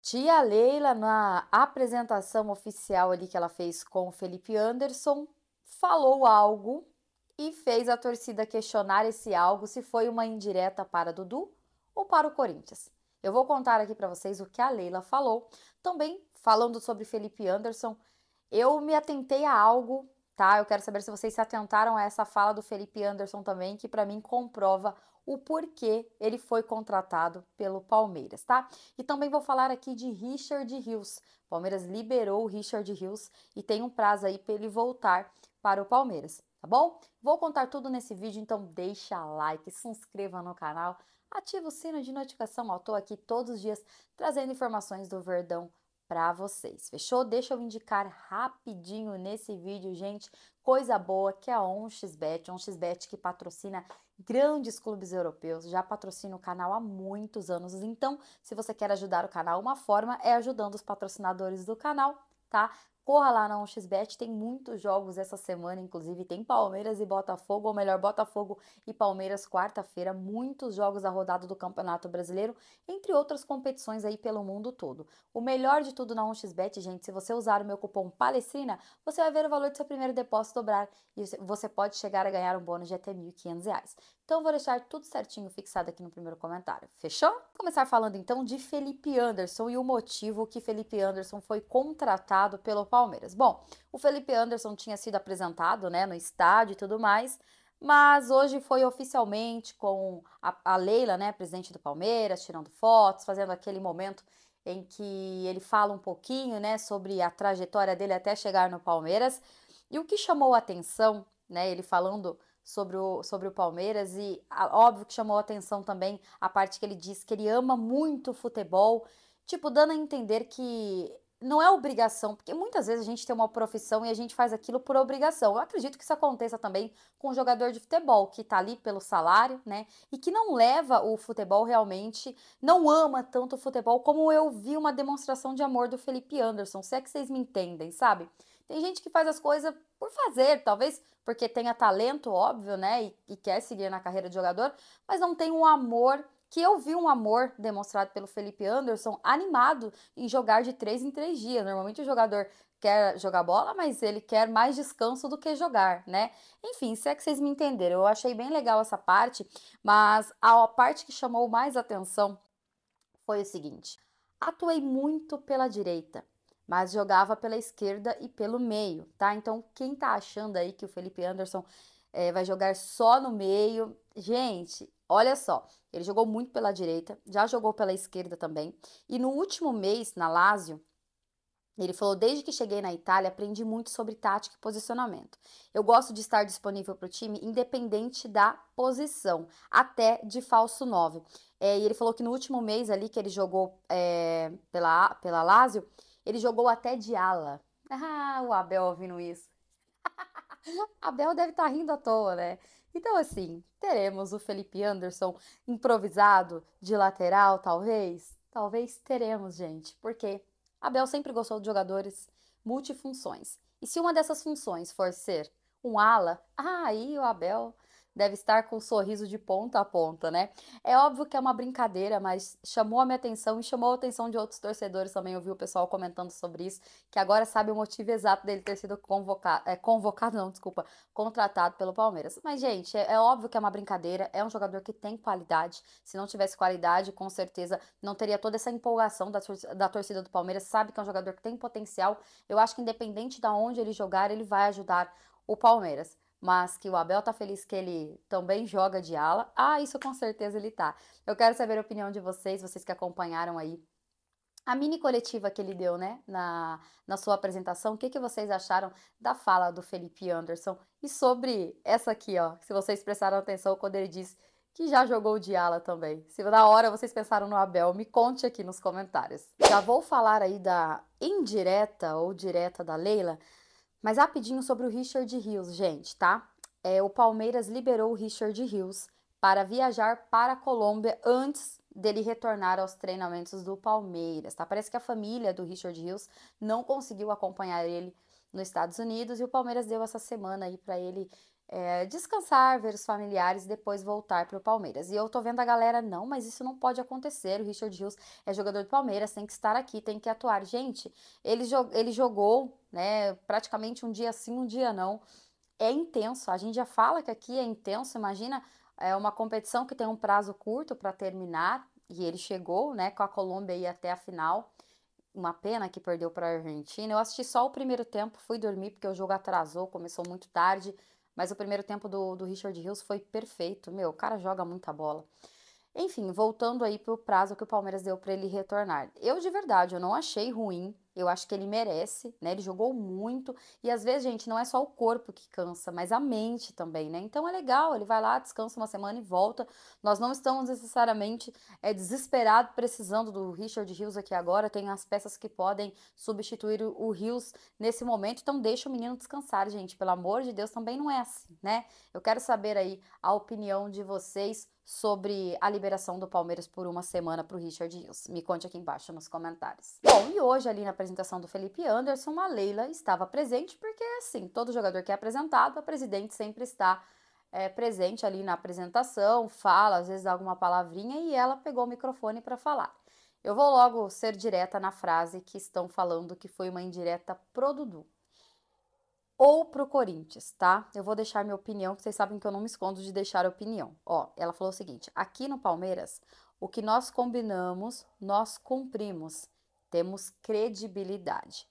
Tia Leila, na apresentação oficial ali que ela fez com o Felipe Anderson, falou algo e fez a torcida questionar esse algo se foi uma indireta para Dudu ou para o Corinthians. Eu vou contar aqui para vocês o que a Leila falou. Também falando sobre Felipe Anderson, eu me atentei a algo tá? Eu quero saber se vocês se atentaram a essa fala do Felipe Anderson também, que para mim comprova o porquê ele foi contratado pelo Palmeiras, tá? E também vou falar aqui de Richard Rios. Palmeiras liberou o Richard Rios e tem um prazo aí para ele voltar para o Palmeiras, tá bom? Vou contar tudo nesse vídeo, então deixa like, se inscreva no canal, ativa o sino de notificação, ó, tô aqui todos os dias trazendo informações do Verdão para vocês. Fechou? Deixa eu indicar rapidinho nesse vídeo, gente, coisa boa que é a OnXBet, OnXBet que patrocina grandes clubes europeus, já patrocina o canal há muitos anos. Então, se você quer ajudar o canal, uma forma é ajudando os patrocinadores do canal, tá? Corra lá na 1xBet, tem muitos jogos essa semana, inclusive tem Palmeiras e Botafogo, ou melhor, Botafogo e Palmeiras quarta-feira, muitos jogos da rodada do Campeonato Brasileiro, entre outras competições aí pelo mundo todo. O melhor de tudo na 1xBet, gente, se você usar o meu cupom PALESTRINA, você vai ver o valor do seu primeiro depósito dobrar e você pode chegar a ganhar um bônus de até R$ 1.500. Então vou deixar tudo certinho fixado aqui no primeiro comentário. Fechou? Vou começar falando então de Felipe Anderson e o motivo que Felipe Anderson foi contratado pelo Palmeiras. Bom, o Felipe Anderson tinha sido apresentado, né, no estádio e tudo mais, mas hoje foi oficialmente com a, a Leila, né, presidente do Palmeiras, tirando fotos, fazendo aquele momento em que ele fala um pouquinho, né, sobre a trajetória dele até chegar no Palmeiras. E o que chamou a atenção, né, ele falando sobre o, sobre o Palmeiras e óbvio que chamou atenção também a parte que ele disse que ele ama muito futebol, tipo dando a entender que não é obrigação, porque muitas vezes a gente tem uma profissão e a gente faz aquilo por obrigação. Eu acredito que isso aconteça também com o um jogador de futebol, que tá ali pelo salário, né? E que não leva o futebol realmente, não ama tanto o futebol como eu vi uma demonstração de amor do Felipe Anderson. Se é que vocês me entendem, sabe? Tem gente que faz as coisas por fazer, talvez porque tenha talento, óbvio, né? E, e quer seguir na carreira de jogador, mas não tem um amor que eu vi um amor demonstrado pelo Felipe Anderson animado em jogar de três em três dias. Normalmente o jogador quer jogar bola, mas ele quer mais descanso do que jogar, né? Enfim, se é que vocês me entenderam, eu achei bem legal essa parte, mas a parte que chamou mais atenção foi o seguinte: atuei muito pela direita, mas jogava pela esquerda e pelo meio, tá? Então, quem tá achando aí que o Felipe Anderson é, vai jogar só no meio, gente, Olha só, ele jogou muito pela direita, já jogou pela esquerda também. E no último mês, na Lazio, ele falou: Desde que cheguei na Itália, aprendi muito sobre tática e posicionamento. Eu gosto de estar disponível para o time, independente da posição, até de falso 9. É, e ele falou que no último mês ali que ele jogou é, pela, pela Lazio, ele jogou até de ala. Ah, o Abel ouvindo isso. Abel deve estar tá rindo à toa, né? Então, assim, teremos o Felipe Anderson improvisado de lateral, talvez? Talvez teremos, gente, porque Abel sempre gostou de jogadores multifunções. E se uma dessas funções for ser um ala, ah, aí o Abel deve estar com um sorriso de ponta a ponta, né? É óbvio que é uma brincadeira, mas chamou a minha atenção e chamou a atenção de outros torcedores também. Eu vi o pessoal comentando sobre isso, que agora sabe o motivo exato dele ter sido convocado, é, convocado não, desculpa, contratado pelo Palmeiras. Mas, gente, é, é óbvio que é uma brincadeira, é um jogador que tem qualidade. Se não tivesse qualidade, com certeza não teria toda essa empolgação da, da torcida do Palmeiras. Sabe que é um jogador que tem potencial. Eu acho que independente de onde ele jogar, ele vai ajudar o Palmeiras mas que o Abel tá feliz que ele também joga de ala. Ah, isso com certeza ele tá. Eu quero saber a opinião de vocês, vocês que acompanharam aí a mini coletiva que ele deu, né, na, na sua apresentação. O que, que vocês acharam da fala do Felipe Anderson? E sobre essa aqui, ó, se vocês prestaram atenção quando ele disse que já jogou de ala também. Se na hora vocês pensaram no Abel, me conte aqui nos comentários. Já vou falar aí da indireta ou direta da Leila, mas rapidinho sobre o Richard Hills, gente, tá? É, o Palmeiras liberou o Richard Hills para viajar para a Colômbia antes dele retornar aos treinamentos do Palmeiras, tá? Parece que a família do Richard Hills não conseguiu acompanhar ele nos Estados Unidos e o Palmeiras deu essa semana aí para ele é, descansar, ver os familiares e depois voltar para o Palmeiras. E eu tô vendo a galera, não, mas isso não pode acontecer. O Richard Hills é jogador do Palmeiras, tem que estar aqui, tem que atuar. Gente, ele, jo ele jogou né, praticamente um dia sim, um dia não. É intenso, a gente já fala que aqui é intenso, imagina é uma competição que tem um prazo curto para terminar e ele chegou né, com a Colômbia aí até a final. Uma pena que perdeu para a Argentina. Eu assisti só o primeiro tempo, fui dormir porque o jogo atrasou, começou muito tarde. Mas o primeiro tempo do, do Richard Hills foi perfeito. Meu, o cara joga muita bola. Enfim, voltando aí pro prazo que o Palmeiras deu para ele retornar. Eu de verdade, eu não achei ruim eu acho que ele merece, né? Ele jogou muito. E às vezes, gente, não é só o corpo que cansa, mas a mente também, né? Então é legal, ele vai lá, descansa uma semana e volta. Nós não estamos necessariamente é, desesperados precisando do Richard Rios aqui agora. Tem as peças que podem substituir o Rios nesse momento. Então deixa o menino descansar, gente. Pelo amor de Deus, também não é assim, né? Eu quero saber aí a opinião de vocês sobre a liberação do Palmeiras por uma semana para o Richard Rios. Me conte aqui embaixo nos comentários. Bom, e hoje ali na apresentação do Felipe Anderson, a Leila estava presente, porque assim, todo jogador que é apresentado, a presidente sempre está é, presente ali na apresentação, fala, às vezes dá alguma palavrinha e ela pegou o microfone para falar. Eu vou logo ser direta na frase que estão falando que foi uma indireta pro Dudu ou pro Corinthians, tá? Eu vou deixar minha opinião, que vocês sabem que eu não me escondo de deixar opinião. Ó, ela falou o seguinte: aqui no Palmeiras, o que nós combinamos, nós cumprimos. Temos credibilidade.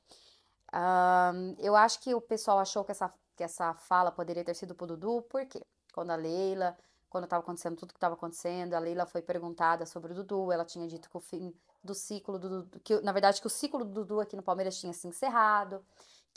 Um, eu acho que o pessoal achou que essa, que essa fala poderia ter sido pro Dudu, por quê? Quando a Leila, quando estava acontecendo tudo que estava acontecendo, a Leila foi perguntada sobre o Dudu, ela tinha dito que o fim do ciclo do Dudu, que, na verdade, que o ciclo do Dudu aqui no Palmeiras tinha se encerrado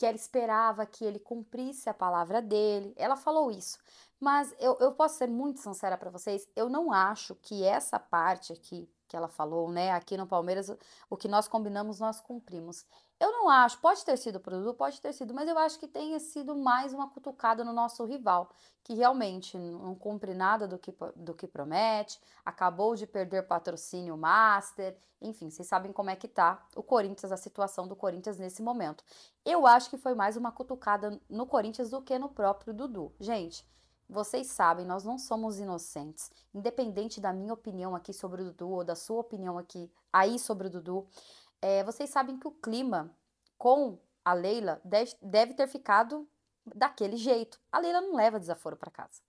que ela esperava que ele cumprisse a palavra dele. Ela falou isso. Mas eu, eu posso ser muito sincera para vocês, eu não acho que essa parte aqui que ela falou, né? Aqui no Palmeiras, o que nós combinamos, nós cumprimos. Eu não acho, pode ter sido Dudu, pode ter sido, mas eu acho que tenha sido mais uma cutucada no nosso rival, que realmente não cumpre nada do que, do que promete, acabou de perder patrocínio master, enfim, vocês sabem como é que tá o Corinthians, a situação do Corinthians nesse momento. Eu acho que foi mais uma cutucada no Corinthians do que no próprio Dudu. Gente, vocês sabem, nós não somos inocentes. Independente da minha opinião aqui sobre o Dudu ou da sua opinião aqui aí sobre o Dudu, é, vocês sabem que o clima com a Leila deve, deve ter ficado daquele jeito. A Leila não leva desaforo para casa.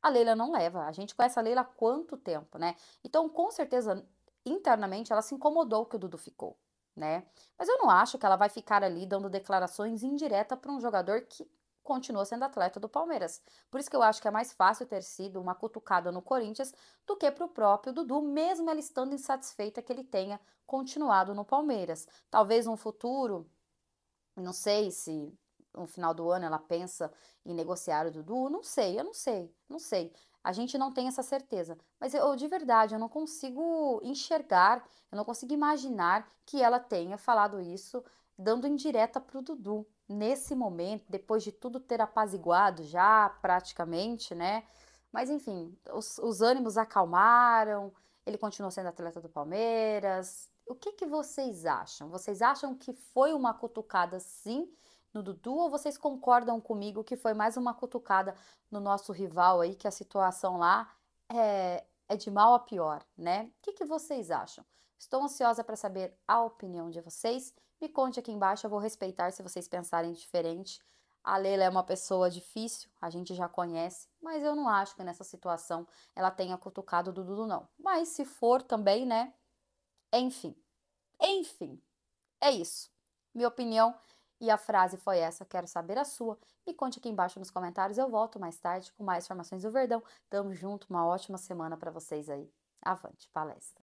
A Leila não leva. A gente conhece a Leila há quanto tempo, né? Então, com certeza, internamente, ela se incomodou que o Dudu ficou, né? Mas eu não acho que ela vai ficar ali dando declarações indiretas para um jogador que continua sendo atleta do Palmeiras. Por isso que eu acho que é mais fácil ter sido uma cutucada no Corinthians do que para o próprio Dudu, mesmo ela estando insatisfeita que ele tenha continuado no Palmeiras. Talvez um futuro, não sei se no final do ano ela pensa em negociar o Dudu, não sei, eu não sei, não sei. A gente não tem essa certeza, mas eu de verdade eu não consigo enxergar, eu não consigo imaginar que ela tenha falado isso dando indireta para o Dudu nesse momento, depois de tudo ter apaziguado já praticamente, né? Mas enfim, os, os ânimos acalmaram, ele continuou sendo atleta do Palmeiras. O que, que vocês acham? Vocês acham que foi uma cutucada sim no Dudu ou vocês concordam comigo que foi mais uma cutucada no nosso rival aí, que a situação lá é, é de mal a pior, né? O que, que vocês acham? Estou ansiosa para saber a opinião de vocês. Me conte aqui embaixo, eu vou respeitar se vocês pensarem diferente. A Leila é uma pessoa difícil, a gente já conhece, mas eu não acho que nessa situação ela tenha cutucado o Dudu, não. Mas se for também, né? Enfim. Enfim. É isso. Minha opinião e a frase foi essa, quero saber a sua. Me conte aqui embaixo nos comentários, eu volto mais tarde com mais informações do Verdão. Tamo junto, uma ótima semana para vocês aí. Avante, palestra.